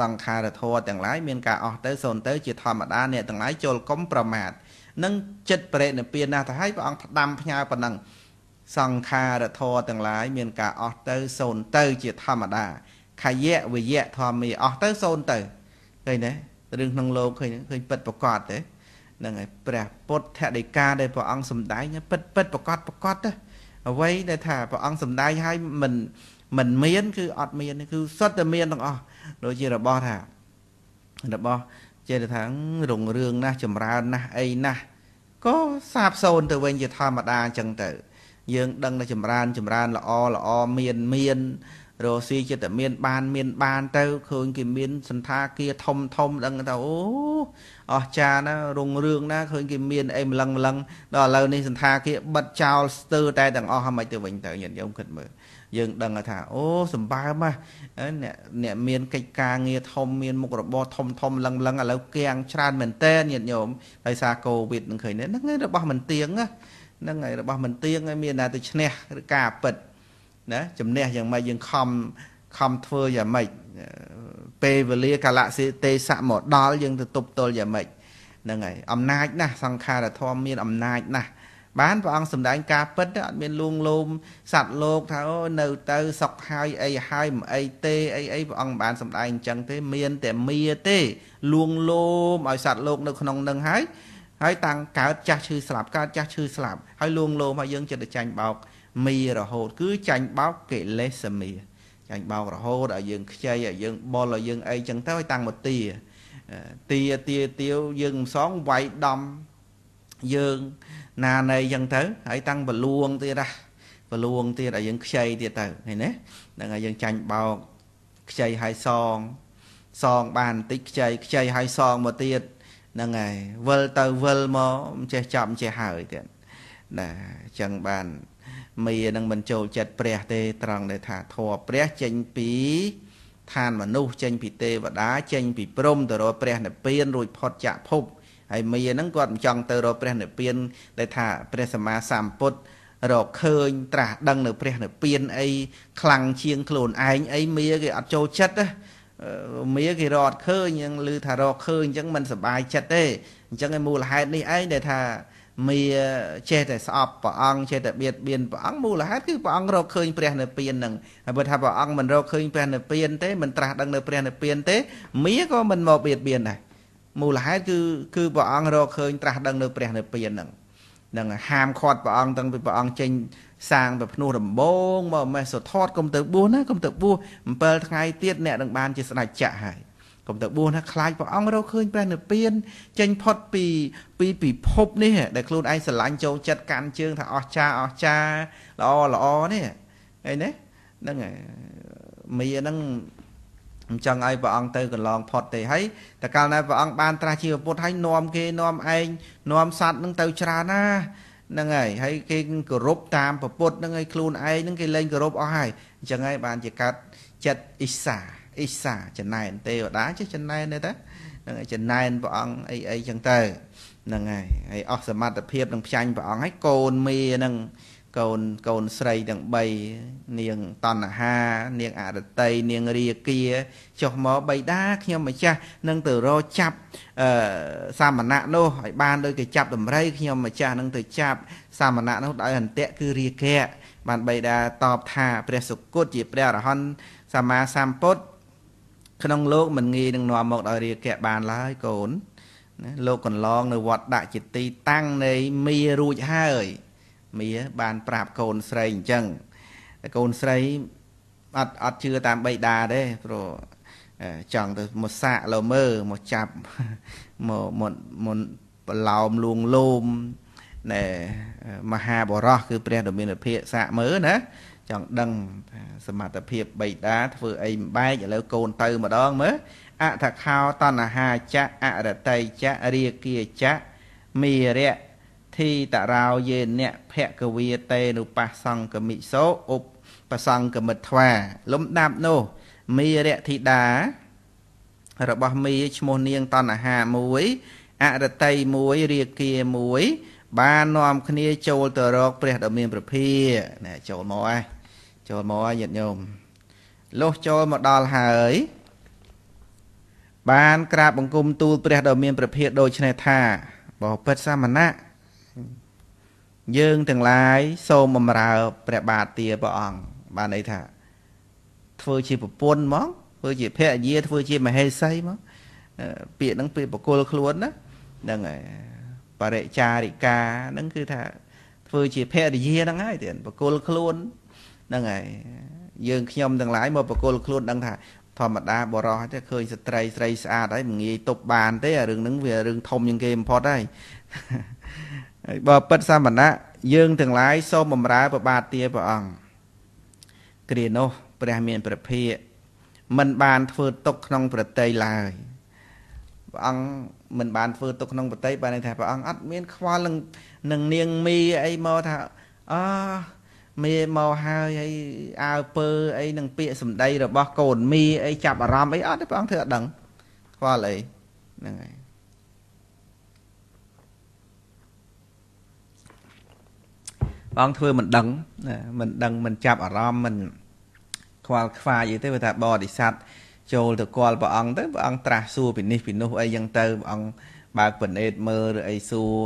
សង្ខារធម៌ទាំងឡាយមានការអស់ទៅសូន្យទៅជាធម្មតាអ្នកទាំងឡាយចូលកុំប្រមាទនឹងចិត្តប្រេតនិព្វានណាស់ទៅហើយព្រះអង្គផ្ដាំផ្ញើប៉ុណ្ណឹងសង្ខារធម៌ទាំងឡាយមានការអស់ទៅសូន្យទៅជាធម្មតាខយៈវិយៈធម្មាអស់ទៅសូន្យទៅឃើញទេរឿងក្នុងលោកឃើញឃើញពិតប្រកបទេហ្នឹងហើយព្រះពុទ្ធដីកាដែលព្រះអង្គសំដែងពិតពិតប្រកបប្រកបទៅអ្វីដែលថាព្រះអង្គសំដែងឲ្យមិនមិនមានគឺអត់មានគឺសុទ្ធតែមានទាំងអស់ដូចជារបស់ថារបស់ចេះតែថារុងរឿងណាស់ចម្រើនណាស់អីណាស់ក៏សាបសូន្យទៅវិញជាធម្មតាអញ្ចឹងទៅ យើងដឹងតែចម្រើនចម្រើនល្អល្អមានមាន រស់ស៊ីចិត្តមាន បាន មាន បានទៅឃើញគេមានសន្តាគារធំធំដឹងថាអូអស្ចារណារុងរឿងណាឃើញគេមានអីម្លឹងម្លឹងដល់ឥឡូវនេះសន្តាគារបិទចោលស្ទើរតែទាំងអស់ហ្មងទៅវិញទៅញាតិញោមគិតមើលយើងដឹងថាអូសម្បើមអ្នកអ្នកមានកិច្ចការងារធំមានមុខរបរធំធំឡឹងឡឹងឥឡូវកៀងច្រើនមែនតើញាតិញោមដោយសារកូវីដនឹងឃើញហ្នឹងរបស់មិនទៀងហ្នឹងហើយរបស់មិនទៀងហើយមានតែទៅឈ្នះឬការពិតណាជំនះយ៉ាងម៉េចយើងខំខំធ្វើយ៉ាងម៉េចពេលវេលាកាលៈទេសៈមកដល់យើងទៅទប់ទល់យ៉ាងម៉េចហ្នឹងហើយអំណាច ណាស់សង្ខារធម៌មានអំណាចណាស់បានព្រះអង្គសម្ដែងការពិតអត់មានលួងលោមសัตว์លោកថាអូនៅទៅសុកហើយអីហើយមិនអីទេអីអីព្រះអង្គមិនបានសម្ដែងអញ្ចឹងទេមានតែមាទេ លួងលោមឲ្យសัตว์លោក នៅក្នុងនឹងហើយហើយ តាំងកើតចាស់ឈឺស្លាប់កើតចាស់ឈឺស្លាប់ហើយលួងលោមហើយយើងចិត្តចាញ់បោកមីរហូត គឺចាញ់បោកកិលេសមីចាញ់បោករហូតឲ្យយើងខ្ចីឲ្យយើងបុលឲ្យយើងអីចឹងទៅឲ្យតាំងមកទាទាទាទាវយើងមិនសងវាយដំយើងណាណៃអញ្ចឹងទៅហើយតាំងបលួងទៀតណាបលួងទៀតឲ្យយើងខ្ចីទៀតទៅឃើញទេហ្នឹងហើយយើងចាញ់បោកខ្ចីហើយសងសងបានបន្តិចខ្ចីខ្ចីហើយសងមកទៀតហ្នឹងហើយវិលទៅវិលមកមិនចេះចប់មិនចេះហើយទៀតណាអញ្ចឹងបានមីនឹងមិនចូលចិត្តព្រះទេត្រង់ដែលថាធម៌ព្រះចេញពីឋានមនុស្សចេញ ពីទេវតា ចេញ ពីព្រំទៅរកព្រះនិព្វានរួចផុតចាកភពហើយមីហ្នឹងគាត់មិនចង់ទៅរកព្រះនិព្វានដែលថាព្រះសម្មាសម្ពុទ្ធរកឃើញ ត្រាស់ដឹងនៅព្រះនិព្វានអីខ្លាំងជាងខ្លួនឯងអីមីគេអត់ចូលចិត្តណាមីគេរត់ឃើញអញ្ចឹងឮថារកឃើញអញ្ចឹងមិនសប្បាយចិត្តទេអញ្ចឹងឯមូលហេតុនេះឯងដែលថាមីចេះតែស្អប់ព្រះអង្គចេះតែបៀតបៀនព្រះអង្គមូលហេតុគឺព្រះអង្គរកឃើញ ព្រះនិព្វាននឹងហើយបើថាព្រះអង្គមិនរកឃើញព្រះនិព្វានទេមិនត្រាស់ដឹងនៅព្រះនិព្វានទេមីក៏មិនមកបៀតបៀនដែរមូលហេតុគឺគឺព្រះអង្គរកឃើញត្រាស់ដឹងនៅព្រះនិព្វានហ្នឹងនឹងហាមឃាត់ព្រះអង្គទាំងពីព្រះអង្គចេញសាងទៅភ្នោះដំបងមកមេសថតកុំទៅបួសណាកុំទៅបួស7ថ្ងៃទៀតអ្នកនឹងបានជាស្ដេចចាក់ហើយកុំទៅបួសណាខ្លាចព្រះអង្គរកឃើញព្រះនិព្វានចេញផុតពីពីពិភពនេះដែលខ្លួនឯងស្រឡាញ់ចូលចិត្តកាន់ជើងថាអស្ចារអស្ចារល្អល្អនេះអីណាហ្នឹងហើយមីហ្នឹងអញ្ចឹងឲ្យព្រះអង្គទៅកន្លងផុតទេហើយតកាលណាព្រះអង្គបានត្រាស់ជាពុទ្ធហើយនាំគេនាំឯងនាំសัตว์នឹងទៅច្រើនណាហ្នឹងហើយហើយគេគោរពតាមពុទ្ធហ្នឹងហើយខ្លួនឯងហ្នឹងគេលែងគោរពអស់ហើយអញ្ចឹងហើយបានជាកាត់ចិត្តអ៊ីសាអ៊ីសាចំណែនទេវតាចេះចំណែនទេតាហ្នឹងហើយចំណែនព្រះអង្គអីអីអញ្ចឹងទៅហ្នឹងហើយហើយអស់សមត្ថភាពនឹងផ្ចាញ់ព្រះអង្គហើយកូនមីហ្នឹងកូនកូនស្រីទាំង3នាងតណ្ហា នាងអរតីនាងរាគា ចុះមកបៃតាខ្ញុំម្ចាស់នឹងទៅរកចាប់អឺសាមណៈនោះឲ្យបានដោយគេចាប់ដំរីខ្ញុំម្ចាស់នឹងទៅចាប់សាមណៈនោះដោយអន្ទាក់គឺរាគៈបានបៃតាតបថា ព្រះសុគតជាព្រះអរហន្តសម្មាសម្ពុទ្ធក្នុងលោកមិនងាយនឹងនាំមកដោយរាគៈបានឡើយកូនណាលោកកន្លងនៅវត្តដាក់ជាទីតាំងនៃមីរួចហើយមាបានប្រាប់កូនស្រីអញ្ចឹងតែកូនស្រីអត់អត់ជឿតាមបៃតាទេព្រោះចង់ទៅមកសាកលោមើមកចាប់មកមកមកបន្លោមលួងលោមណែមហាបរោះគឺព្រះដ៏មានភិកសាកមើណាចង់ដឹងសមត្ថភាពបៃតាធ្វើអីមិនបែកឥឡូវកូនទៅម្ដងមើអថខោតណ្ហាចៈអរតីចៈរាគាចៈមេរៈធីតារោយេអ្នកភគវាតេនុបស្សង្កមិសោឧបបសង្កមិទ្វាលំដាប់នោះមីរៈធីតារបស់មីឈ្មោះនាងតណ្ហាមួយអរតីមួយរាគាមួយ បាននាំគ្នាចូលទៅរកព្រះដ៏មាន ប្រភាណែចូលមកហើយចូលមកហើយញាតិញោមលុះចូលមកដល់ហើយ បានក្រាបបង្គំទូលព្រះដ៏មានព្រះភិទ្ធដូច្នេះថាបបិទ្ធសាមណៈយើងទាំងឡាយសូមបំរើព្រះបាទទាព្រះអង្គបានន័យថា ធ្វើជាប្រពន្ធហ្មងធ្វើជាភរិយា ធ្វើជាមហេសីហ្មងពាក្យហ្នឹងពាក្យបកុលខ្លួនណាហ្នឹងហើយបរិចារិកាហ្នឹងគឺថាធ្វើជាភរិយាហ្នឹងហើយទៀតបកុលខ្លួនហ្នឹងហើយយើងខ្ញុំទាំងឡាយមកបកុលខ្លួនដឹងថាធម្មតាបរោះទេឃើញស្ត្រីស្រីស្អាតហើយមិនងាយទប់បានទេអារឿងហ្នឹងវារឿងធំជាងគេបំផុតហើយហើយបើពិតសាមណៈយើងទាំងឡាយសូមបំរើប្របាទទាព្រះអង្គគ្រានោះព្រះមានព្រះភិក្ខមិនបានធ្វើទុកក្នុងប្រតីឡើយព្រះអង្គមិនបានធ្វើទុកក្នុងប្រតីបានន័យថាព្រះអង្គអត់មានខ្វល់នឹងនឹងនាងមីអីមកថាអមេមកហើយហើយអើពើអីនឹងពាក្យសម្ដីរបស់កូនមីអីចាប់អារម្មណ៍អីអត់ទេព្រះអង្គធ្វើអត់ដឹង ខ្វល់អីហ្នឹងហើយព្រះអង្គធ្វើមិនដឹងមិនដឹងមិនចាប់អារម្មណ៍មិនខ្វល់ខ្វាយអីទេវាថាបរិស័ទចូលទៅគាល់ព្រះអង្គទៅព្រះអង្គត្រាស់សួរពីនេះពីនោះអីចឹងទៅព្រះអង្គបើកពនេតមើលឬអីសួរ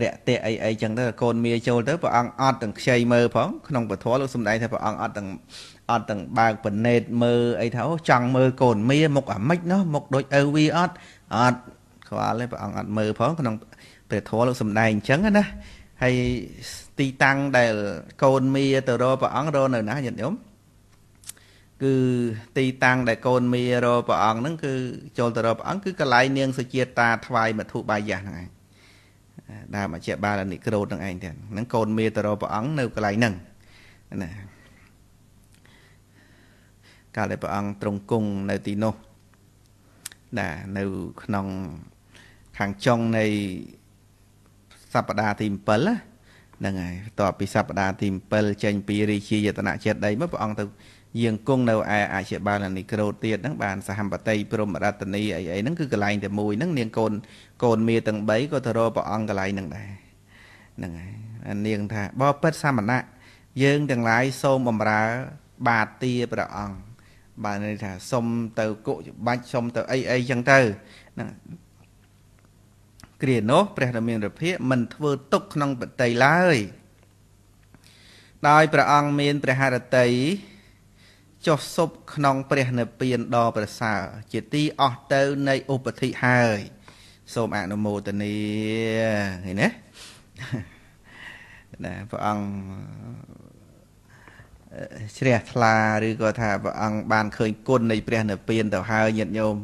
រយៈតិអីអីចឹងទៅកូនមាចូលទៅព្រះអង្គអត់ទាំងខ្ចីមើលផង ក្នុងពធលោកសំដែងថាព្រះអង្គអត់ទាំងអត់ទាំងបើកពនេត មើលអីថាអូចង់មើលកូនមាមុខអាម៉េចនោះមុខដូចឪវីអត់អត់ខ្វល់ទេព្រះអង្គអត់មើលផង ក្នុងព្រះធម៌លោកសំដែងអញ្ចឹងណាហើយទីតាំងដែល កូនមីទៅរកព្រះអង្គរកនៅណាញាតិញោមគឺទីតាំងដែល កូនមីរកព្រះអង្គហ្នឹង គឺចូលទៅរកព្រះអង្គគឺកន្លែងនាងសុជាតាថ្វាយមធុបាយៈហ្នឹងឯងដើមអជាបាលនិក្រូតហ្នឹងឯងទៀតហ្នឹងកូនមីទៅរកព្រះអង្គនៅកន្លែងហ្នឹងណាកាលដែលព្រះអង្គទ្រង់គង់នៅទីនោះណានៅក្នុងខាងចុងនៃសប្តាហ៍ទី7ហ្នឹងហើយបន្ទាប់ពីសប្តាហ៍ទី7ចេញ ពីរាជាយតនៈចេតដីមកព្រះអង្គទៅយាងគង់នៅឯអជាបាលនិក្រូតទៀតហ្នឹងបានសហម្បតិព្រមរតនីអីអីហ្នឹងគឺកន្លែងតែមួយហ្នឹងនាងកូនកូនមាទាំង3ក៏ទៅរកព្រះអង្គកន្លែងហ្នឹងដែរហ្នឹងហើយនាងថាបបិទ្ធសមណៈយើងទាំងឡាយសូមបំរើ បាទទាព្រះអង្គបានន័យថាសុំទៅគុកច្បាច់សុំទៅអីអីចឹងទៅហ្នឹងគ្រានោះព្រះរាមានិភៈមិនធ្វើទុកក្នុងបតីឡើយដោយព្រះអង្គមានព្រះハរតីចុះសុបក្នុង ព្រះនិព្វានដ៏ប្រសើរជាទីអស់ទៅនៃឧបធិហើយ សូមអនុមោទនាឃើញណាណាព្រះអង្គជ្រះថ្លាឬក៏ថាព្រះអង្គបានឃើញគុណនៃព្រះនិព្វានទៅហើយញាតិញោម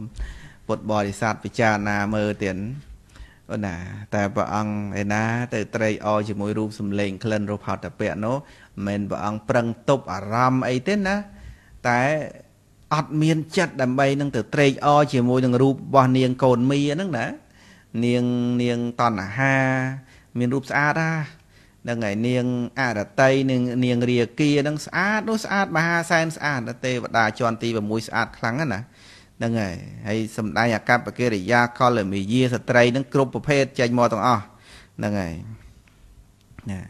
ពុទ្ធបរិស័ទពិចារណាមើលទៀតអូណា តែព្រះអង្គឯណាទៅត្រេកអរជាមួយរូបសម្លេងក្លិនរូបហតពៈនោះមិនព្រះអង្គប្រឹងទប់អារម្មណ៍អីទេណា តែអត់មានចិត្តដើម្បីនឹងទៅត្រេកអរជាមួយនឹងរូបរបស់នាងកូនមីហ្នឹងណា នាងនាងតណ្ហា មានរូបស្អាតណាហ្នឹងហើយនាងអរតីនាងនាងរាគាហ្នឹងស្អាតនោះស្អាតមហាសែនស្អាតទេវតាជាន់ទី6ស្អាតខ្លាំងណាហ្នឹងហើយហើយសំដែងអកប្បកិរិយាកលមេយាស្ត្រីហ្នឹងគ្រប់ប្រភេទចេញមកទាំងអស់ហ្នឹងហើយណា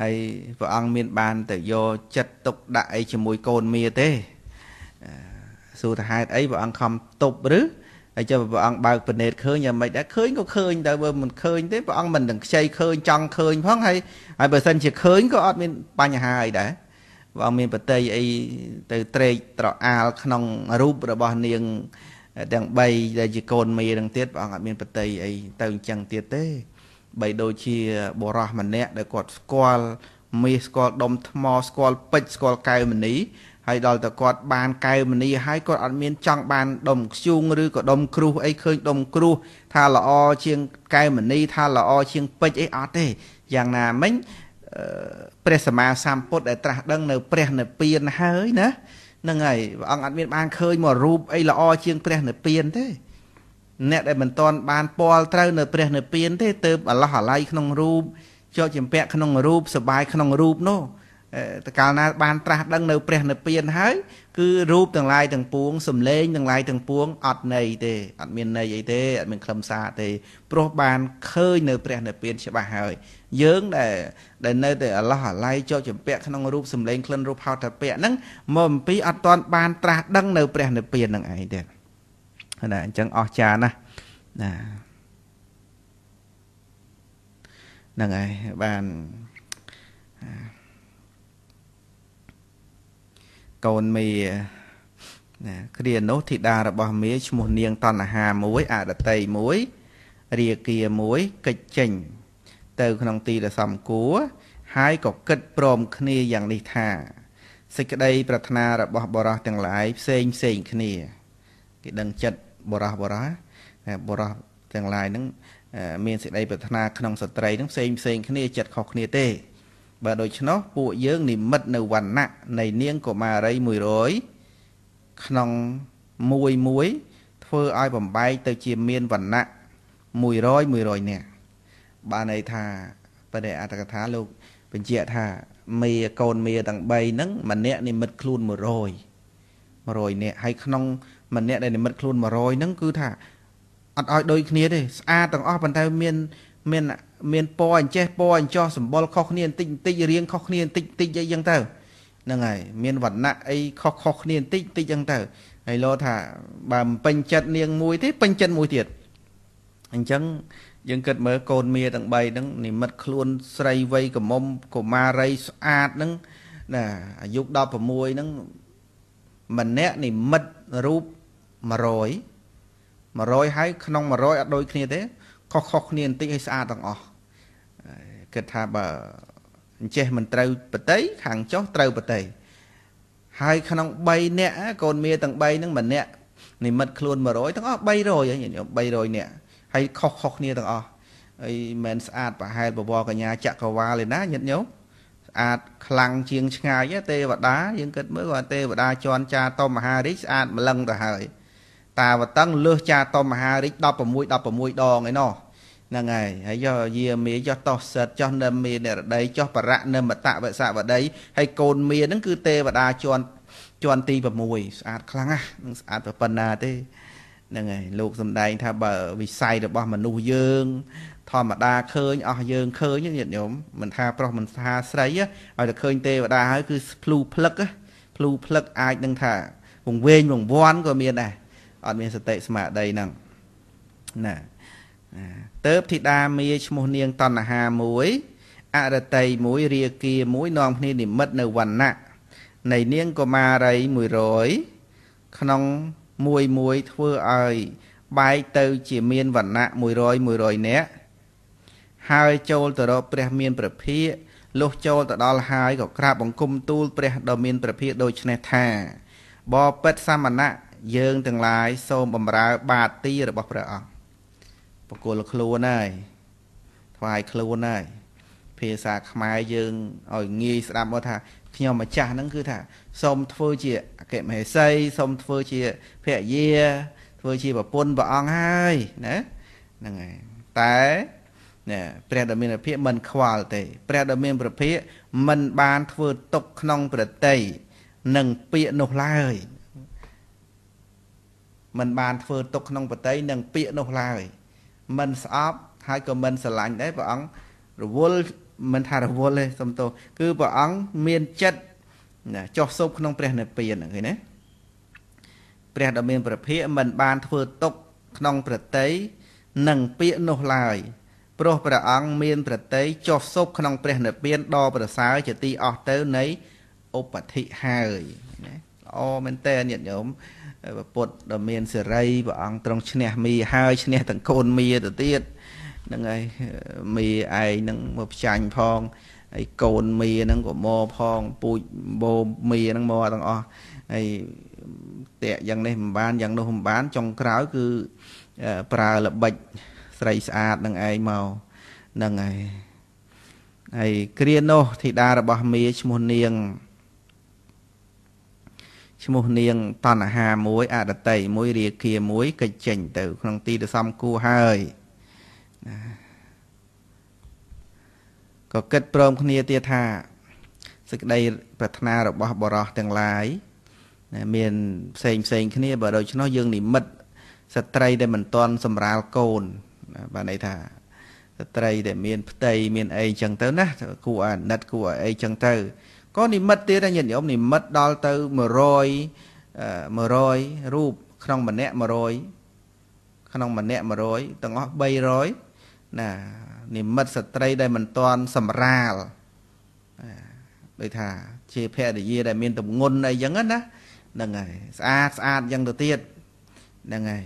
ហើយព្រះអង្គមានបាន ទៅយកចិត្តទុកដាក់អីជាមួយកូនមាទេសួរថាហេតុអីព្រះអង្គខំតប់ឬហើយចុះព្រះអង្គបើកពនេតឃើញយ៉ាងម៉េចដែរឃើញក៏ឃើញតែបើមិនឃើញទេព្រះអង្គមិននឹងខ្ចីឃើញចង់ឃើញផងហើយហើយបើសិនជាឃើញក៏អត់មានបញ្ហាអីដែរព្រះអង្គមានប្រតិយអីទៅត្រេកត្រអាលក្នុងរូបរបស់នាងទាំង3ដែលជាកូនមេនឹងទៀតព្រះអង្គអត់មានប្រតិយអីទៅអញ្ចឹងទៀតទេ បីដូចជាបរោះម្នាក់ដែលគាត់ស្គាល់មាសស្គាល់ដុំថ្មស្គាល់ពេជ្រស្គាល់កែវមณีហើយដល់តែគាត់បានកែវមณีហើយគាត់អត់មានចង់បានដុំខ្ជូងឬក៏ដុំគ្រូសអីឃើញដុំគ្រូសថាល្អជាង កែវមณีថាល្អជាងពេជ្រអីអត់ទេយ៉ាងណាមិញព្រះសម្មាសម្ពុទ្ធដែលត្រាស់ដឹងនៅព្រះនិព្វានហើយណានឹងហើយព្រះអង្គអត់មានបានឃើញមករូបអីល្អជាងព្រះនិព្វានទេ អ្នកដែលមិនទាន់បានពាល់ត្រូវនៅព្រះនិព្វានទេទៅអឡោះអាល័យក្នុងរូបជាប់ចម្ពាក់ក្នុងរូបសបាយក្នុងរូបនោះតកាលណាបានត្រាស់ដឹងនៅព្រះនិព្វានហើយគឺរូបទាំងឡាយទាំងពួងសំឡេងទាំងឡាយទាំងពួងអត់ន័យទេអត់មានន័យអីទេអត់មានខ្លឹមសារទេព្រោះបានឃើញនៅព្រះនិព្វានច្បាស់ហើយយើងដែលដែលនៅតែអឡោះអាល័យជាប់ចម្ពាក់ក្នុងរូបសម្លេងក្លិនរូបផោតពៈហ្នឹងមកអំពីអត់តាន់បានត្រាស់ដឹងនៅព្រះនិព្វានហ្នឹងឯងទេណាអញ្ចឹងអស្ចារ្យណាស់ណាហ្នឹងហើយបានកូនមីណាគ្រានោះធីតារបស់មីឈ្មោះនាងតណ្ហាមួយអដតីមួយ រាគាមួយកិច្ចចេញទៅក្នុងទីដែលសមគួរហើយក៏គិតព្រមគ្នាយ៉ាងនេះថាសេចក្តី ប្រាថ្នារបស់បរោះទាំងឡាយផ្សេងផ្សេងគ្នាគេដឹងចិត្តបរោះបរោះបរោះទាំងឡាយហ្នឹងមានសេចក្តីប្រាថ្នាក្នុងស្ត្រីហ្នឹងផ្សេងផ្សេងគ្នាចិត្តខុសគ្នាទេបើដូច្នោះពួកយើងនិមិត្តនៅវណ្ណៈនៃនាងកុមារី100ក្នុងមួយមួយធ្វើឲ្យបំបែកទៅជាមានវណ្ណៈ100 100នាក់បានន័យថាបរិអត្តកថាលោក បញ្ជាក់ថាមេកូនមេទាំង3ហ្នឹងម្នាក់និមិត្តខ្លួន100 100នាក់ហើយក្នុង ម្នាក់ដែលនិមិត្តខ្លួន100ហ្នឹងគឺថាអត់ឲ្យដូចគ្នាទេស្អាតទាំងអស់ប៉ុន្តែមានមានមានពណ៌អញ្ចេះពណ៌អញ្ចោះសម្បុរខុសគ្នាបន្តិចបន្តិចរៀងខុសគ្នាបន្តិចបន្តិចអីចឹងទៅហ្នឹងហើយមានវណ្ណៈអីខុសខុសគ្នាបន្តិចបន្តិចចឹងទៅហើយលោថាបើមិនពេញចិត្តនាងមួយទេពេញចិត្តមួយទៀតអញ្ចឹងយើងគិតមើលកូនមាទាំង3ហ្នឹងនិមិត្តខ្លួនស្រីវ័យកំមុំកុមារីស្អាតហ្នឹងណាអាយុ16ហ្នឹងម្នាក់និមិត្តរូប100 100ហើយ ក្នុង100អត់ដូចគ្នាទេ ខុសខុសគ្នាបន្តិចឲ្យស្អាតទាំងអស់គិតថាបើអញ្ចេះមិនត្រូវប្រតីខាងចុះត្រូវប្រតីហើយក្នុង3នាក់កូនមាទាំង3ហ្នឹងម្នាក់និមិត្តខ្លួន100ទាំងអស់300ហ្នឹង300នាក់ហើយខុសខុសគ្នាទាំងអស់ហើយមិនស្អាតប្រហែលបវរកញ្ញាចក្រវាលឯណាញាតិញោមស្អាតខ្លាំងជាងឆ្ងាយទេវតាយើងគិតមើលគាត់ទេវតាជន់ចាតមហារិទ្ធស្អាតម្លឹងទៅហើយតាវតឹងលើសចាតមហារិទ្ធ16 16ដងឯណោះហ្នឹងហើយហើយយោយាមេយោតោសិតចោះនិមមេនរដីចោះបរៈនិមតវសវដីហើយកូនមេហ្នឹងគឺទេវតាជន់ជន់ទី6ស្អាតខ្លាំងណាស់នឹងស្អាតប៉ុណ្ណាទេហ្នឹងហើយលោកសំដែង ថាបើវិស័យរបស់មនុស្សយើង ធម្មតាឃើញអស់យើងឃើញញាតិញោមមិនថាប្រុសមិនថាស្រីឲ្យតែឃើញទេវតាហើយគឺភ្លូផ្លឹកភ្លូផ្លឹកអាចនឹងថាវង្វេងវង្វាន់ក៏មានដែរអត់មានសតិស្មារតីហ្នឹងណាតើបធីតាមាឈ្មោះនាងតណ្ហាមួយអរតីមួយរាគាមួយនាំគ្នានិមិត្តនៅវណ្ណៈនៃនាងកុមារី100ក្នុងមួយមួយធ្វើឲ្យបែកទៅជាមានវណ្ណៈ100 100នាក់ហើយចូលទៅរកព្រះមានព្រះភិក្ខលុះចូលទៅដល់ហើយក៏ក្រាបបង្គំទូលព្រះដ៏មានព្រះភិក្ខដូច្នេះថាបបិទ្ធសមណៈយើងទាំងឡាយសូមបំរើបាទីរបស់ព្រះអង្គបកគលខ្លួនហើយថ្វាយខ្លួនហើយភាសាខ្មែរយើងឲ្យងាយស្ដាប់មកថាខ្ញុំម្ចាស់ហ្នឹងគឺថាសូមធ្វើជាអគ្គមហេសីសូមធ្វើជាភរិយាធ្វើជាប្រពន្ធព្រះអង្គហើយណាហ្នឹងហើយតែណាព្រះដ៏មានភិយមិន ខ្វល់ទេព្រះដ៏មានប្រភិយមិនបានធ្វើຕົកក្នុងប្រតិយនឹងពាកនោះឡើយមិនបានធ្វើຕົកក្នុង ប្រតិយនឹងពាកនោះឡើយមិនស្អប់ហើយក៏មិនស្រឡាញ់ដែរព្រះអង្គរវល់មិនថារវល់ទេសំទោសគឺព្រះអង្គមានចិត្តណាចោះសោកក្នុងព្រះនិព្វានឃើញណាព្រះដ៏មានព្រះភិក្ខមិនបានធ្វើទុកក្នុងប្រតីនឹងពាក្យនោះឡើយព្រោះព្រះអង្គមានប្រតីចោះសោកក្នុងព្រះនិព្វានដ៏ប្រសើរជាទីអស់ទៅនៃឧបធិហើយណាល្អមែនតើញាតិញោមពុទ្ធដ៏មានសេរីព្រះអង្គទ្រង់ឈ្នះមីហើយឈ្នះទាំងកូនមីទៅទៀតហ្នឹងហើយមីឯងហ្នឹងមកផ្ចាញ់ផងហើយកូនមីហ្នឹងក៏មកផងពូជបូមីហ្នឹងមកទាំងអស់ហើយតាក់យ៉ាងនេះមិនបានយ៉ាងនោះមិនបាន ចុងក្រោយគឺប្រើល្បិច ស្រីស្អាតនឹងឯងមកហ្នឹងហើយហើយគ្រានោះ ធីតារបស់មីឈ្មោះនាងឈ្មោះនាងតណ្ហាមួយអតតីមួយរាគាមួយកិច្ចចេញ ទៅក្នុងទីទៅសំគូហើយក៏គិតព្រមគ្នាទៀតថាសេចក្តី ប្រាថ្នារបស់បរោះទាំងឡាយមានផ្សេងផ្សេងគ្នាបើដូច្នោះយើងនិមិត្តស្ត្រីដែលមិនទាន់សម្រាលកូនបាទន័យថាស្ត្រីដែលមាន ផ្ទៃមានអីចឹងទៅណាគួរអាណិតគួរអីចឹងទៅក៏និមិត្តទៀតញាតិញោមនិមិត្តដល់ទៅ100 100រូបក្នុងម្នាក់100ក្នុងម្នាក់100ទាំងអស់300ណានិមិត្តស្ត្រីដែលមិនទាន់សម្រាលដូចថាជាភរិយាដែលមានតម្ងន់អីចឹងណាហ្នឹងហើយស្អាតស្អាតចឹងទៅទៀតហ្នឹងហើយ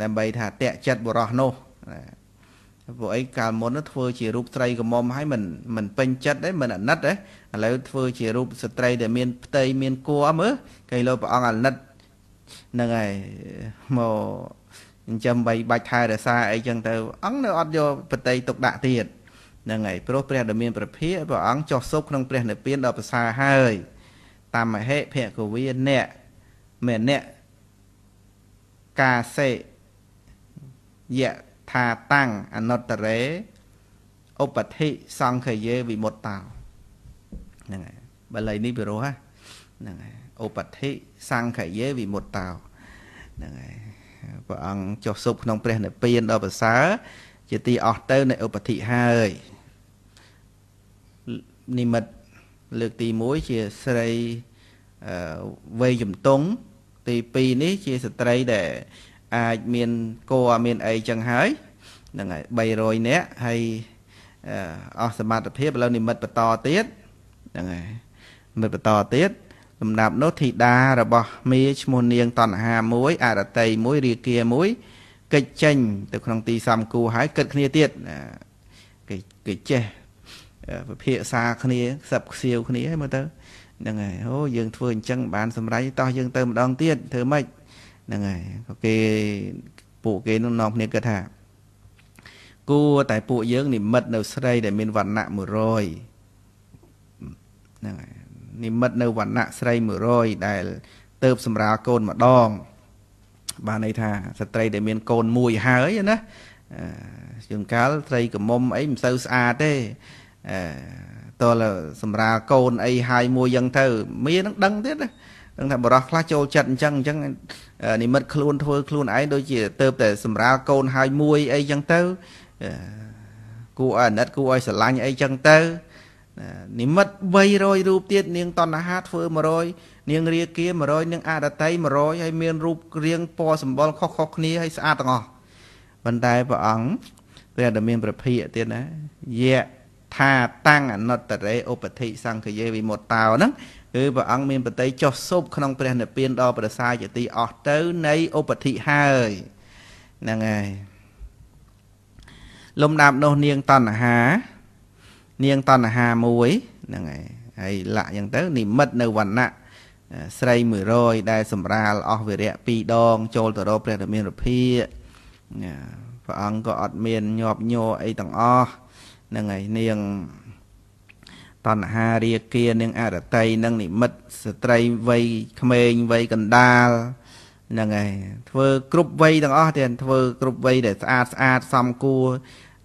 ដើម្បីថាតេចិត្តបុរសនោះពួកអីកាលមុនធ្វើជារូបស្រីកមុំហើយមិនមិនពេញចិត្តទេមិនអាណិតទេឥឡូវធ្វើជារូបស្ត្រីដែលមានផ្ទៃមានគួមើលគេលោព្រះអង្គអាណិតហ្នឹងហើយមកចិញ្ចឹមបីបាច់ថែរក្សាអីចឹងទៅអង្គនៅអត់យកបតីទុកដាក់ទៀតហ្នឹងហើយព្រោះព្រះដ៏មានប្រភិយព្រះអង្គចោះសោកក្នុងព្រះនិព្វានដ៏ប្រសើរហើយ តាមហេភគវាអ្នកមេអ្នកកាសេយៈថាតាំងអនុត្តរេឧបតិសង្ខយេវិមុតតោហ្នឹងហើយបល័យនេះពិរោះហ្នឹងហើយឧបតិសង្ខយេវិមុតតោហ្នឹងហើយព្រះអង្គចុះស៊ប់ក្នុងព្រះនិព្វានដ៏ប្រសើរជាទីអស់ទៅនៃឧបធិហើយនិមិត្តលើកទី1ជាស្រីវ័យជំទង់ទី2នេះជាស្ត្រីដែល អាចមានគោមានអីចឹងហើយហ្នឹងហើយ300នាក់ហើយអស់សមត្ថភាពឥឡូវនិមិត្តបន្តទៀតហ្នឹងហើយនិមិត្តបន្តទៀតលំដាប់នោះធីតារបស់មីឈ្មោះនាងតណ្ហាមួយអរតីមួយរាគាមួយកិច្ចចេញទៅក្នុងទីសំគូហើយគិតគ្នាទៀតគេគេចេះវិភាសាគ្នាខ្សឹបខ្សៀវគ្នាមើលទៅហ្នឹងហើយអូយើងធ្វើអញ្ចឹងបានសម្រេចតោះយើងទៅម្ដងទៀតធ្វើម៉េចហ្នឹងហើយគេពួកគេនឹងនាំគ្នាគិតថា គួរតែពួកយើងនិមិត្តនៅស្រីដែលមានវណ្ណៈ100ហ្នឹងហើយនិមិត្តនៅវណ្ណៈស្រី100ដែលទៅបសម្រាលកូនម្ដង បានន័យថាស្ត្រីដែលមានកូនមួយហើយណាជាងកាលត្រីកមុំអីមិនសូវស្អាតទេតលសម្រាលកូនអីហើយមួយយ៉ាងទៅ មាននឹងដឹងទៀតណាដឹងថាបរោះខ្លះចូលចិត្តអញ្ចឹងអញ្ចឹងនិមិត្តខ្លួនធ្វើខ្លួនឯងដូចជាទៅតែសម្រាលកូនហើយមួយអីចឹងទៅគួរឲ្យអាណិតគួរឲ្យស្រឡាញ់អីចឹងទៅនិមិត្ត300រូបទៀតនាងតណ្ហាធ្វើ100នាងរាគា100នាងអរតី100ហើយមានរូបរាងពណ៌សម្បុរខុសៗគ្នាហើយស្អាតទាំងអស់ប៉ុន្តែព្រះអង្គព្រះដែលមានប្រភិយទៀតណាយៈថាតាំងអនុត្តរេឧបធិសង្ឃយេវិមុតតោហ្នឹងគឺព្រះអង្គមានបតីចុះសុបក្នុងព្រះនិព្វានដល់ប្រសាយទីអស់ទៅនៃឧបធិហើយហ្នឹងហើយលំដាប់នោះនាងតណ្ហានាងតណ្ហាមួយហ្នឹងហើយហើយលៈអញ្ចឹងទៅនិមិត្តនៅវណ្ណៈស្រី100ដែលសម្រាលអស់វិរៈ2ដង ចូលទៅរកព្រះរាមាភិយាព្រះអង្គក៏អត់មានញាប់ញ័រអីទាំងអស់ហ្នឹងហើយនាងតណ្ហារាគានាងអរតីនឹងនិមិត្តស្ត្រីវ័យក្មេងវ័យកណ្ដាលហ្នឹងហើយធ្វើគ្រប់វ័យទាំងអស់ទៀតធ្វើគ្រប់វ័យដែលស្អាតស្អាតសមគួរ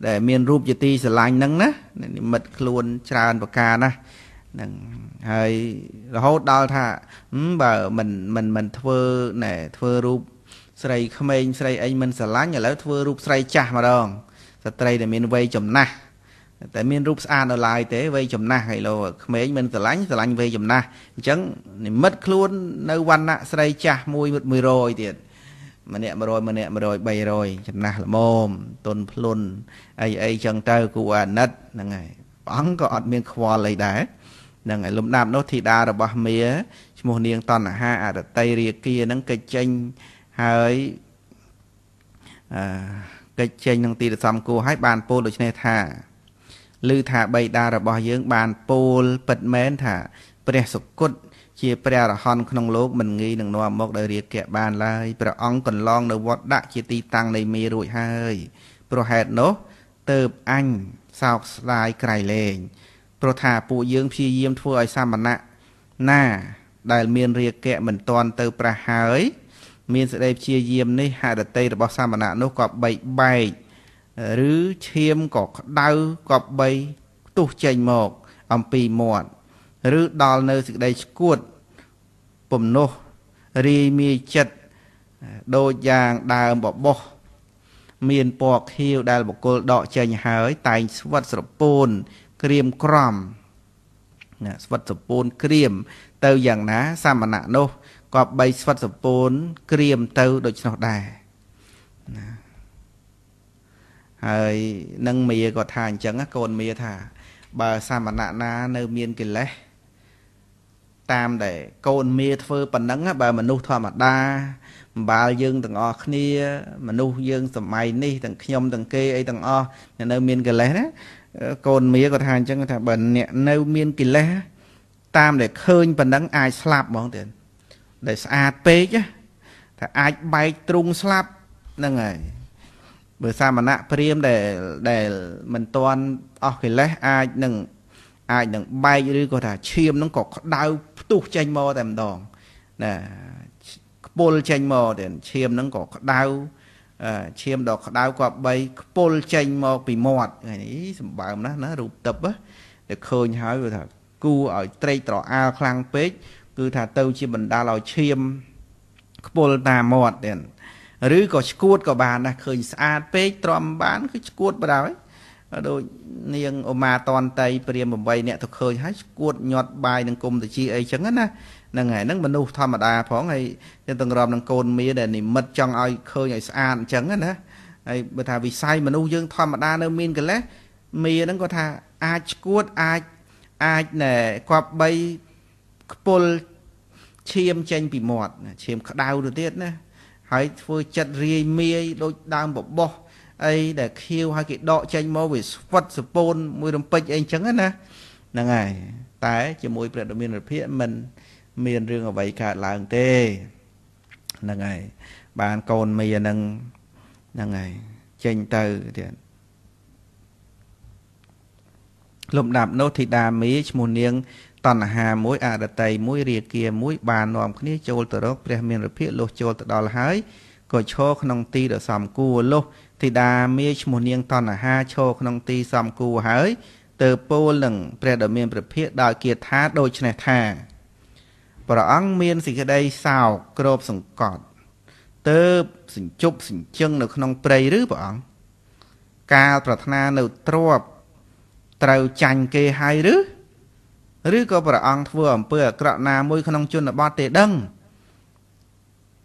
ដែលមានរូបជាទីស្រឡាញ់ហ្នឹងណានិមិត្តខ្លួនច្រើនប្រការណាហ្នឹងហើយរហូតដល់ថាបើមិនមិនមិនធ្វើណែធ្វើរូបស្រីក្មេងស្រីអីមិនស្រឡាញ់ឥឡូវធ្វើរូបស្រីចាស់ម្ដងស្ត្រីដែលមានវ័យចំណាស់តែមានរូបស្អាតនៅឡើយទេវ័យចំណាស់ឥឡូវក្មេងមិនស្រឡាញ់ស្រឡាញ់វ័យចំណាស់អញ្ចឹងនិមិត្តខ្លួននៅវណ្ណៈស្រីចាស់មួយ100ទៀតម្នាក់100ម្នាក់100 300ចំណាស់ល្មមទុនភ្លុនអីអីចឹងទៅគូអាណិតហ្នឹងហើយព្រះអង្គក៏អត់មានខ្វល់អីដែរហ្នឹងហើយលំដាប់នោះធីតារបស់មាឈ្មោះនាងតណ្ហាអតតីរាគាហ្នឹងកិច្ចចេញហើយអឺកិច្ចចេញនឹងទីរសំគូហើយបានពោលដូចនេះថាឮថាបៃតារបស់យើង បានពោលពិតមែនថា ព្រះសុគតជាព្រះរហន្តក្នុងលោកមិនងាយនឹងនាំមកដោយរាគៈបានឡើយព្រះអង្គកន្លងនៅវត្តដាក់ជាទីតាំងនៃមេរួចហើយព្រោះហេតុនោះទើបអញសោកស្ដាយក្រៃលែងព្រោះថាពួកយើងព្យាយាមធ្វើឲ្យសាមណៈណា ដែលមានរាគៈមិនតាន់ទៅប្រះហើយ មានសេចក្តីព្យាយាមនេះហឫទ័យរបស់សាមណៈនោះក៏បែកបែកឬឈាមក៏ក្តៅក៏បីផ្ទុះចេញមកអំពីមាត់ឬដល់នៅសេចក្តីស្គួតពំនោះរីមាចិត្តដូចយ៉ាងដើមបបោះមានពណ៌ខៀវដែលបកុលដកចេញហើយ តែងស្វិតស្រពូនក្រៀមក្រំណាស្វិតស្រពូនក្រៀមទៅយ៉ាងណាសាមណៈនោះក៏បីស្វិតស្រពូនក្រៀមទៅដូច្នោះដែរណាហើយនឹងមីក៏ថាអញ្ចឹងកូនមីថា បើសាមណៈណា នៅមានកិលេសតាមដែលកូនមាធ្វើប៉ុណ្ណឹងបើមនុស្សធម្មតាម្បាលយើងទាំងអស់គ្នាមនុស្សយើងសម័យនេះទាំងខ្ញុំទាំងគេអីទាំងអស់នៅមានកិលេសណាកូនមាគាត់ថាអញ្ចឹងថាបើអ្នកនៅមានកិលេសតាមដែលឃើញប៉ុណ្ណឹងអាចស្លាប់ហ្មងទៀតដែលស្អាតពេកថាអាចបែកទ្រូងស្លាប់ហ្នឹងហើយបើសាមណៈព្រាមដែលដែលមិនតន់អស់កិលេសអាចនឹងអាចនឹងបែកឬក៏ថាឈាមនឹងក៏ក្តៅផ្ទុះចេញមកតែម្ដងណាខ្ពុលចេញមកទៀតឈាមនឹងក៏ក្តៅឈាមដល់ក្តៅក៏បីខ្ពុលចេញមកពីមាត់នេះសម្បើមណាស់ណា រូបទឹកតែឃើញហើយវាថាគូឲ្យត្រេកត្រអាលខ្លាំងពេកគឺថាទៅជាបណ្ដាលឲ្យឈាមខ្ពុលតាមមាត់ទៀតឬក៏ឈួតក៏បានដែរឃើញស្អាតពេកទ្រាំបាន គឺឈួតបណ្ដោយដូចនាងឧមាតនតៃព្រាម8អ្នកទៅឃើញហើយស្គួតញាត់បាយនឹងគុំតាជាអីចឹងណាហ្នឹងហើយហ្នឹងមនុស្សធម្មតាផងហើយយើងទាំងរំនឹងកូនមីដែលនិមិត្តចង់ឲ្យឃើញឲ្យស្អាតអញ្ចឹងណាហើយបើថាវិស័យមនុស្សយើងធម្មតានៅមានកលេសមីហ្នឹងគាត់ថាអាចស្គួតអាចអាចណែគប់បីខ្ពុលឈាមចេញពីមាត់ឈាមក្តៅទៅទៀតណា ហើយធ្វើចិត្តរាយមាយដូចដើមបបោះអីដែលខៀវហើយគេដកចេញមកវាស្វិតសពូន មួយរំពេចអីអញ្ចឹងណាហ្នឹងហើយតែជាមួយព្រះដមានរភិមិន មានរឿងអ្វីកើតឡើងទេហ្នឹងហើយបានកូនមីអានឹងហ្នឹងហើយចេញទៅទៀតលំដាប់នោះធីតាមីឈ្មោះនាងតណ្ហាមួយអរតីមួយរាគាមួយបាននាំគ្នាចូលទៅរកព្រះមានរភិលុះចូលទៅដល់ហើយក៏ឈរក្នុងទីដ៏សំគួរលុះធីតាមាឈ្មោះនាងតណ្ហាឈរក្នុងទីសំគូហើយទៅពោលនឹងព្រះដ៏មានព្រះភិក្ខដោយគាថាដូច្នេះថាព្រះអង្គមានសេចក្តីសោកគ្របសង្កត់ទៅសញ្ជប់សញ្ជឹងនៅក្នុងព្រៃឬព្រះអង្គកាលប្រាថ្នានៅទ្របត្រូវចាញ់គេហើយឬឬក៏ព្រះអង្គធ្វើអំពើអាក្រក់ណាមួយ ក្នុងជនបទទេដឹង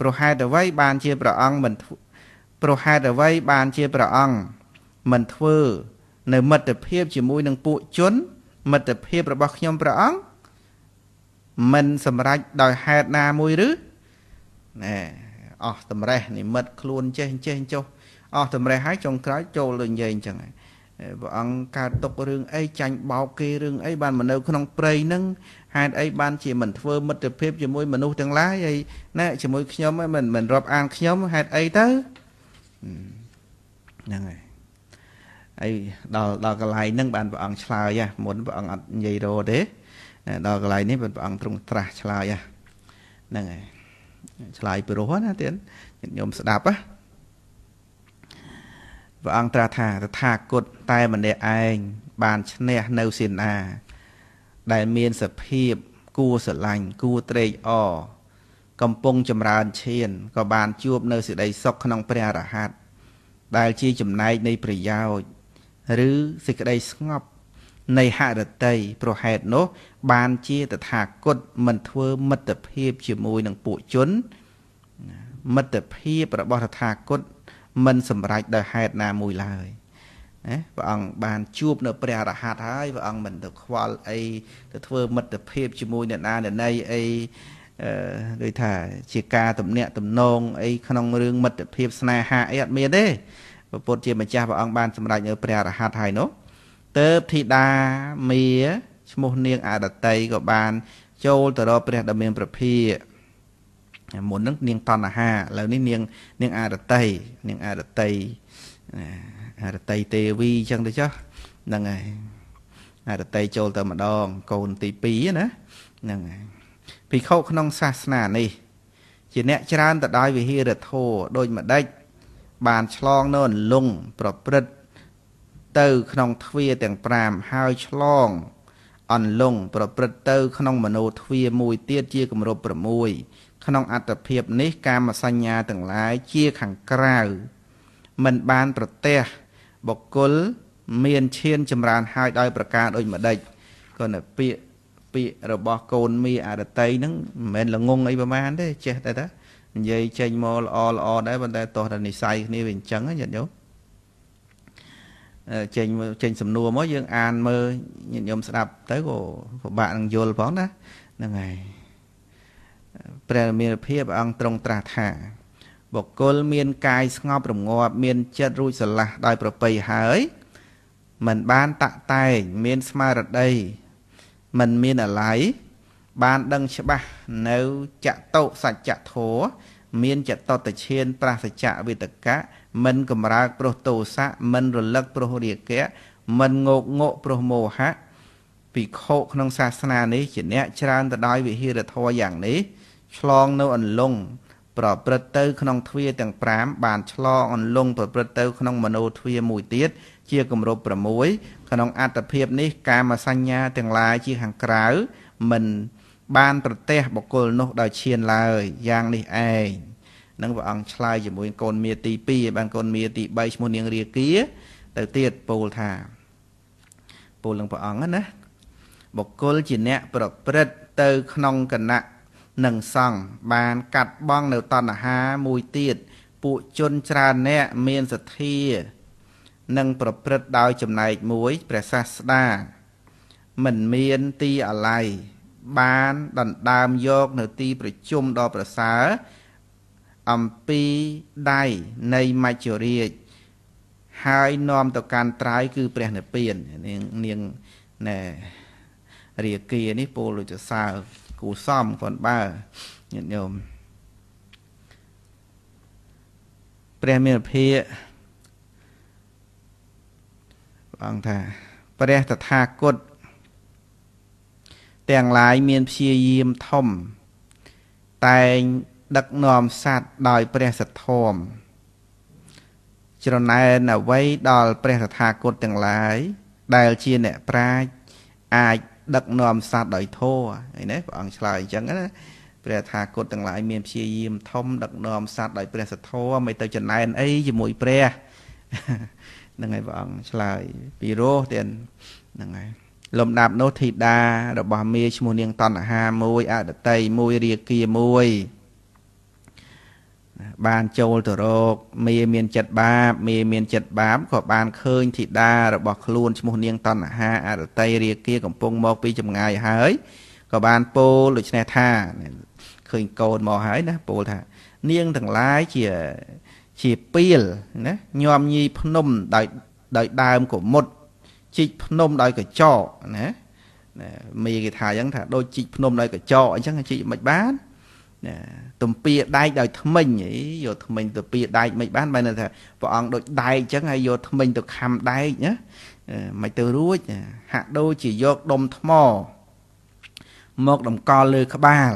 ព្រោះហេតុអ្វីបានជាព្រះអង្គមិនប្រហេតុអ្វីបានជាព្រះអង្គមិនធ្វើនៅមិត្តភាពជាមួយនឹងពួកជនមិត្តភាពរបស់ខ្ញុំព្រះអង្គមិនសម្រេចដោយហេតុណាមួយឬណែអស់តម្រេះនិមិត្តខ្លួនចេះចេះចុះអស់តម្រេះហើយចុងក្រោយចូលលើនិយាយអញ្ចឹងព្រះអង្គកើតຕົករឿងអីចាញ់បោកគេរឿងអីបានមកនៅក្នុងព្រៃហ្នឹងហេតុអីបានជាមិនធ្វើមិត្តភាពជាមួយមនុស្សទាំងឡាយហើយណែជាមួយខ្ញុំមិនមិនរាប់អានខ្ញុំហេតុអីទៅហ្នឹងហើយហើយដល់ដល់កន្លែងហ្នឹងបានព្រះអង្គឆ្លើយមុនព្រះអង្គអត់និយាយរោទេដល់កន្លែងនេះព្រះអង្គទ្រង់ត្រាស់ឆ្លើយហ្នឹងហើយឆ្លើយព្រោះណាទៀតញាតិញោមស្ដាប់ណាព្រះអង្គត្រាស់ថាតថាគតតែម្នាក់ឯងបានឈ្នះនៅសេនាដែលមានសភាពគួរស្រឡាញ់គួរត្រេកអរកំពុងចម្រើនឈានក៏បានជួបនៅសេចក្តីសុខក្នុងព្រះអរហន្តដែលជាចំណែកនៃប្រយោជន៍ឬសេចក្តីស្ងប់នៃហរតីប្រហេតនោះបានជាតថាគតមិនធ្វើមិត្តភាពជាមួយនឹងពួកជនមិត្តភាពរបស់តថាគតមិនសម្រេចដោយហេតុណាមួយឡើយណាព្រះអង្គបានជួបនៅព្រះរហ័តហើយព្រះអង្គមិនទៅខ្វល់អី ទៅធ្វើមិត្តភាពជាមួយអ្នកណាអ្នកណីអីដូចថា ជាការទំនាក់ទំនងអីក្នុង រឿងមិត្តភាពស្នេហាអីអត់មានទេពុទ្ធជាម្ចាស់ព្រះអង្គបាន សម្រេចនៅព្រះអរហន្តហើយនោះតើបធីតាមាឈ្មោះនាងអរតីក៏បានចូលទៅរកព្រះដ៏មានប្រភាមុននឹង នាងតណ្ហាឥឡូវនេះនាង នាងអរតី នាងអរតីអរតីទេវីអញ្ចឹងទៅចុះហ្នឹងហើយអរតីចូលទៅម្ដងកូនទី2ណាហ្នឹងហើយភិក្ខុក្នុងសាសនានេះ ជាអ្នកច្រើនទៅដោយវិហិរធោដូចម្ដេចបានឆ្លងនៅអន្លង់ប្រព្រឹត្តទៅក្នុងទ្វាទាំង5ហើយឆ្លង អន្លង់ប្រព្រឹត្តទៅ ក្នុងមโนទ្វាមួយទៀតជាគម្រប់6ក្នុងអត្តភាព នេះកាមសញ្ញាទាំងឡាយជាខាងក្រៅមិនបានប្រទះបុគ្គលមានឈាន ចម្រើនហើយដោយប្រការដូចម្ដេចក៏នៅពាក្យពាក្យរបស់កូនមីអរតីហ្នឹងមិនមែនល្ងងអីប្រហែលទេចេះតែតានិយាយចេញមកល្អល្អដែរប៉ុន្តែតោះតែនិស័យគ្នាវាអញ្ចឹងញាតិញោមចេញចេញសំណួរមកយើងអានមើលញាតិញោមស្ដាប់ទៅក៏ពិបាកនឹងយល់ផងណាហ្នឹងហើយព្រះមានភាពអង្គទ្រង់ត្រាស់ថាបុគ្គលមាន កាយស្ងប់រងាប់មាន ចិត្តរួចស្រឡះដោយប្រពៃហើយមិនបានតាក់តែងមានស្មារតីមិនមានអាល័យបានដឹងច្បាស់នៅចតុសច្ចធម៌មានចតតឈានប្រសច្ចវេតកៈមិនកំរើកព្រោះទោសៈមិនរលឹកព្រោះរាគៈមិនងោកងក់ព្រោះមោហៈភិក្ខុក្នុងសាសនានេះជាអ្នកច្រើនទៅដោយវិហិរធម៌យ៉ាងនេះឆ្លងនៅអន្លង់ប្រព្រឹត្តទៅ ក្នុងទ្វាទាំង5បានឆ្លងអន្លង់ប្រព្រឹត្តទៅក្នុងមโนទ្វាមួយទៀតជាគម្រប់6ក្នុងអត្តភាពនេះ កាមសញ្ញាទាំងឡាយជាខាងក្រៅមិន បានប្រទេសបុគ្គលនោះដោយឈានឡើយយ៉ាងនេះឯងនឹងព្រះអង្គឆ្លើយជាមួយ កូនមាទី2បានកូនមាទី3ឈ្មោះនាងរាគា ទៅទៀតពោលថាពោលនឹងព្រះអង្គណាបុគ្គលជាអ្នកប្រព្រឹត្តទៅក្នុងគណៈនឹងសង្ឃបានកាត់បងនៅតណ្ហាមួយទៀតពួកជនច្រើនអ្នកមានសទ្ធានិងប្រព្រឹត្តដោយចំណែកមួយព្រះសាស្តា មិនមានទីអាល័យបានដណ្ដើមយកនៅទី ប្រជុំដ៏ប្រសើរអំពីដៃនៃមច្ចុរាជហើយនាំទៅកាន់ត្រៃគឺព្រះនិព្វាន នាងនាងណែរាគានេះពោលដូចសើគូសំគាត់បើញាតិញោមព្រះមេរភិយាព្រះអង្គថាព្រះតថាគតទាំងឡាយមានព្យាយាមធំតែងដឹកនាំសัตว์ដោយព្រះសទ្ធមច្រណែនអ្វីដល់ព្រះតថាគតទាំងឡាយដែលជាអ្នកប្រាជ្ញអាចដឹកនាំសัตว์ដោយធម៌អីណាព្រះអង្គឆ្លើយអញ្ចឹងណាព្រះថាគតទាំងឡាយមានព្យាយាមធំដឹកនាំសัตว์ដោយព្រះសទ្ធមមិនទៅចំណែនអីជាមួយព្រះហ្នឹងហើយព្រះអង្គឆ្លើយពីរោះទៀតហ្នឹងហើយលំដាប់នោះធីតារបស់មាឈ្មោះនាងតណ្ហាមួយអតតីមួយរាគាមួយបានចូលទៅរកមេមាន ចិត្តបាបមេមានចិត្តបាបក៏បានឃើញធីតារបស់ខ្លួនឈ្មោះនាងតណ្ហាអរតីរាគាកំពុងមកពីចម្ងាយហើយក៏បានពោលដូច្នេះថាឃើញកូនមកហើយណាពោលថានាងទាំងឡាយជាជាពីលណាញោមញីភ្នំដោយដោយដើមកុមុតជីកភ្នំដោយកញ្ចក់ណាមេគេថាអញ្ចឹងថាដូចជីកភ្នំដោយកញ្ចក់អញ្ចឹងជីកមិនបានណាទំពាដែកដោយថ្មិញអីយកថ្មិញទៅពាដែកមិនបានបែរថាព្រះអង្គដូចដែកអញ្ចឹងហើយយកថ្មិញទៅខំដែកណាមិនទៅរួច ហាក់ដូចជាយកដុំថ្មមកតម្កល់លើក្បាល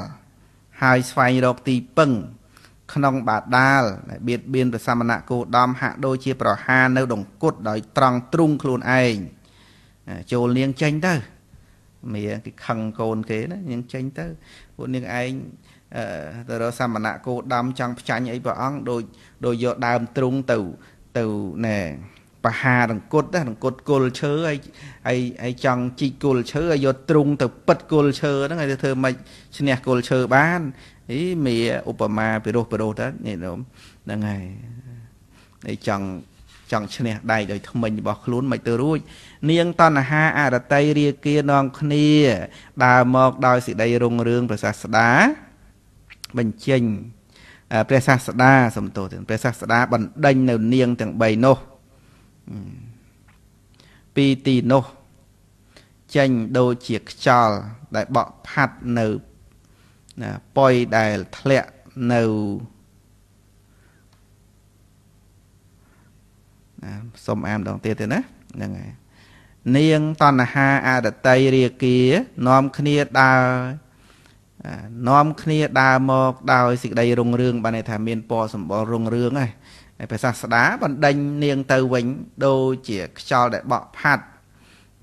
ហើយស្វែងរកទីពឹងក្នុងបាដាលដែលបៀតបៀនព្រះសមណគោដមហាក់ដូចជាប្រហារនៅដង្គត់ដោយត្រង់ទ្រូងខ្លួនឯងចូលនាងចេញទៅ មាគេខឹងកូនគេណានាងចេញទៅ ពួកនាងឯងទៅរកសមណគោដមចង់ផ្ចាញ់អីព្រះអង្គដូចដូចយកដើមទ្រូងទៅទៅណែបហាដង្គត់ណាដង្គត់គល់ឈើហើយហើយហើយចង់ជីកគល់ឈើហើយយកទ្រុងទៅប៉ិតគល់ឈើហ្នឹងហើយធ្វើម៉េចឈ្នះគល់ឈើបានអីមានឧបមាពិរោះពិរោះតានេះហ្នឹងហើយហើយចង់ចង់ឈ្នះដែកដោយថ្មិញរបស់ខ្លួនមិនទៅរួចនាងតណ្ហាអរតីរាគានងគ្នាដើរមកដោយសេចក្តីរុងរឿងព្រះសាស្តាបញ្ចេញព្រះសាស្តា សំទោសព្រះសាស្តាបណ្ដេញនៅនាង ទាំង3នោះពីទីនោះ ចេញដូចជាខ្យល់ដែលបក់ផាត់នៅណាប៉យដែលធ្លាក់នៅណាសុំអានម្ដងទៀតទេណាហ្នឹងហើយនាងតណ្ហាអរតីរាគានាំគ្នាដើរនាំគ្នាដើរមកដោយសេចក្តីរុងរឿងបានន័យថាមានពណ៌សម្បល់រុងរឿងហ្នឹងហើយព្រះសាស្តាបណ្ដេញនាងទៅវិញដូចជាខ្យល់ដែលបក់ផាត់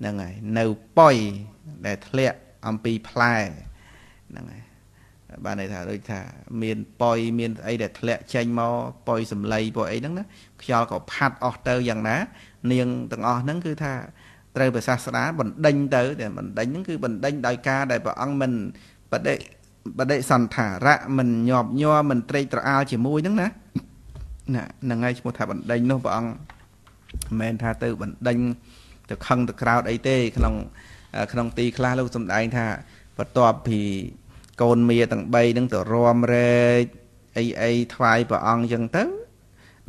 ហ្នឹងហើយនៅប៉ុយដែលធ្លាក់អំពីផ្លែហ្នឹងហើយបានន័យថាដូចថា មានប៉ុយមានអីដែលធ្លាក់ចេញមកប៉ុយសំឡីពួកអីហ្នឹងណាខ្យល់ក៏ផាត់អស់ទៅយ៉ាងណានាងទាំងអស់ហ្នឹងគឺថាត្រូវព្រះសាស្តាបណ្ដេញទៅតែបណ្ដេញហ្នឹងគឺបណ្ដេញដោយការដែលព្រះអង្គមិនបដិបដិសន្ធារៈមិនញាប់ញ័រមិនត្រេកត្រអាលជាមួយហ្នឹងណាណាហ្នឹងហើយឈ្មោះថាបណ្ដិញនោះព្រះអង្គមិនមែនថាទៅបណ្ដិញ ទៅខឹងទៅក្រោតអីទេក្នុងក្នុងទីខ្លះលោកសំដែងថាបន្ទាប់ពីកូនមាទាំង3នឹងទៅរំរែកអីអីថ្វាយព្រះអង្គចឹងទៅ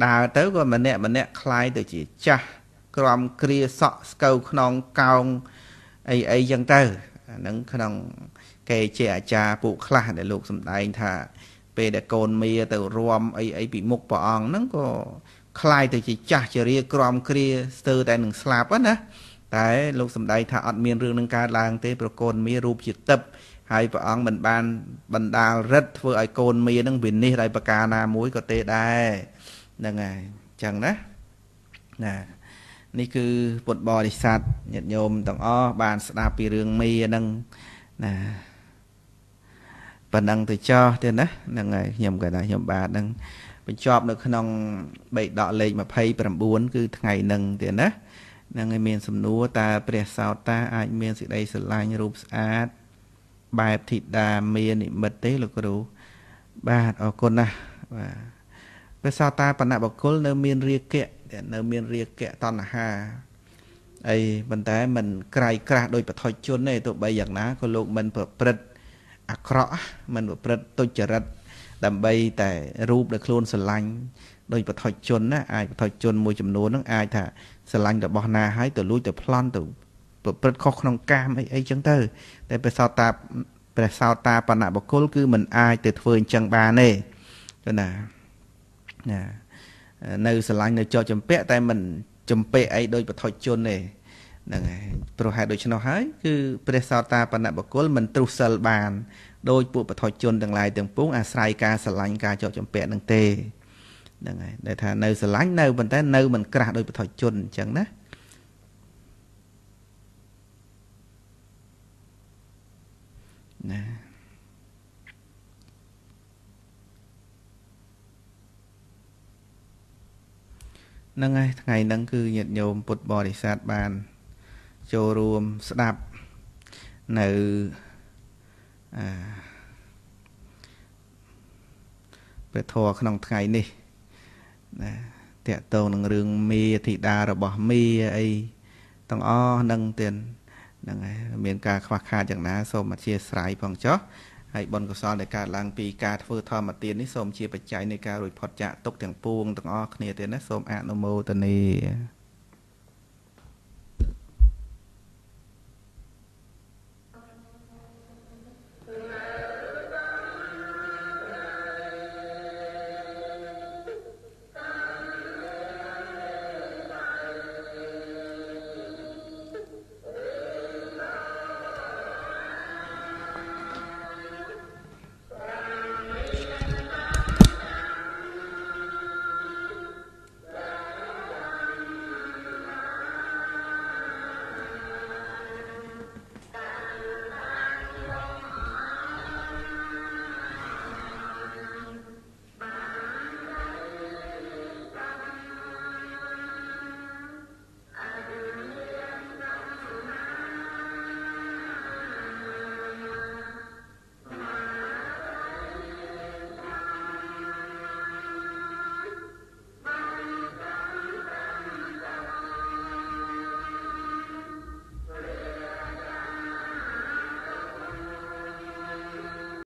ដើរទៅក៏ម្នាក់ម្នាក់คล้ายទៅជាចាស់ក្រំគ្រាសក់ស្កូវខ្នងកោងអីអីចឹងទៅអានឹងក្នុងកេជាអាចារ្យពួកខ្លះដែលលោកសំដែងថាពេលដែលកូនមាទៅរំអីអីពីមុខព្រះអង្គហ្នឹងក៏คล้ายទៅជាចាស់ជារាក្រំគ្រាស្ទើរតែនឹងស្លាប់ណាតែលោកសំដែងថាអត់មានរឿងនឹងកើតឡើង ទេប្រកូនមារូបជាទឹកហើយព្រះអង្គមិនបានបណ្ដាលរិទ្ធធ្វើឲ្យកូនមានឹងវិនិច្ឆ័យដោយប្រការណាមួយក៏ទេដែរហ្នឹងហើយអញ្ចឹងណាណានេះគឺពុទ្ធបរិស័ទញាតិញោមទាំងអស់បានស្ដាប់ពីរឿងមេហ្នឹងណាប៉ុណ្ណឹងទៅចោះទៀតណាហ្នឹងហើយខ្ញុំក៏ថាខ្ញុំបាទហ្នឹងបញ្ចប់នៅ ក្នុងបេដកលេខ29គឺថ្ងៃនឹងទៀតណាហ្នឹងហើយមានសំណួរតើព្រះសោតាអាចមានសេចក្តីស្រឡាញ់រូបស្អាតបែបធីតាមាននិមិត្តទេលោកគ្រូបាទអរគុណណាស់បាទព្រះសោតាបណ្ណបកុលនៅ មានរាគៈនៅ មានរាគៈតណ្ហាអីប៉ុន្តែมันក្រៃក្រាស់ដោយបថុជជនទេទោះបីយ៉ាងណាក៏លោកមិនប្រព្រឹត្តអាក្រក់មិនប្រព្រឹត្តទុច្ចរិតដើម្បីតែរូបដែលខ្លួនស្រឡាញ់ដោយបថុជនណាអាចបថុជនមួយចំនួនហ្នឹងអាចថាស្រឡាញ់របស់ណាហើយទៅលួចទៅប្លន់ទៅប្រព្រឹត្តខុសក្នុងកាមអីអីចឹងទៅ តែព្រះសោតាព្រះសោតាបណ្ណបកុលគឺមិនអាចទៅធ្វើអញ្ចឹងបានទេទៅណាណានៅស្រឡាញ់នៅចោចំពាក់តែមិនចំពាក់អីដោយបថុជនទេហ្នឹងហើយព្រោះហេតុដូច្នោះហើយគឺព្រះសោតាបណ្ឌបកុលមិនទ្រុសសិលបានដោយពួកបថុជនទាំងឡាយទាំងពួងអាស្រ័យការស្រឡាញ់ការចោចចម្ពាក់នឹងទេហ្នឹងហើយដែលថានៅស្រឡាញ់នៅប៉ុន្តែនៅមិនក្រាស់ដោយបថុជនអញ្ចឹងណាណាហ្នឹងហើយថ្ងៃហ្នឹងគឺញាតិញោមពុទ្ធបរិស័ទបានចូលរួមស្ដាប់នៅព្រះធម៌ក្នុងថ្ងៃនេះណាតកតងនឹងរឿងមេធីតារបស់មេអីទាំងអស់នឹងទៀតហ្នឹងហើយមានការខ្វះខាតយ៉ាងណា សូមអធិស្ឋានផងចុះហើយបុណ្យកុសលដែលកើតឡើងពីការធ្វើធម្មទាននេះសូមជាបច្ច័យនៃការរួចផុតចាកទុកទាំងពួងទាំងអស់គ្នាទៀតណាសូមអនុមោទនា